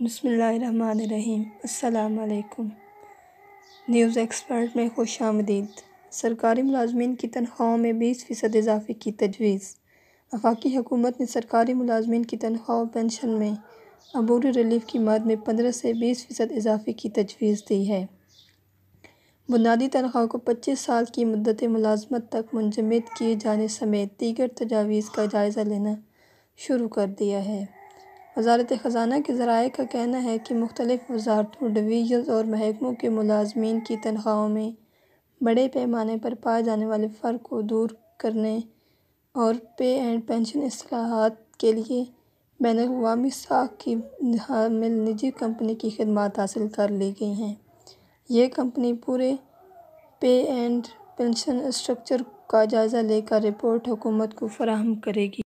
बसमीम् अल्लाम news expert में खुश आमदीद सरकारी मुलाजमन की तनख्वाहों में बीस फ़ीसद इजाफे की तजवीज़ अफाकी हुकूमत ने सरकारी मुलाजमन की तनख्वाह और पेंशन में अबूरी रिलीफ की मद में पंद्रह से बीस फ़ीसद इजाफे की तजवीज़ दी है बुनियादी तनख्वाह को पच्चीस साल की मदत मुलाजमत तक मुंजमद किए जाने समेत दीगर तजावीज़ का जायज़ा लेना शुरू कर दिया है वजारत ख़ज़ाना के जराये का कहना है कि मुख्तलिफ़ वजारतों डिवीज़न्स और महकमों के मुलाजमीन की तनख्वाहों में बड़े पैमाने पर पाए जाने वाले फ़र्क को दूर करने और पे एंड पेंशन असलाहत के लिए बैन अवी साख की हामिल निजी कंपनी की खदमात हासिल कर ली गई हैं यह कंपनी पूरे पे एंड पेंशन स्ट्रक्चर का जायज़ा लेकर रिपोर्ट हुकूमत को फराहम करेगी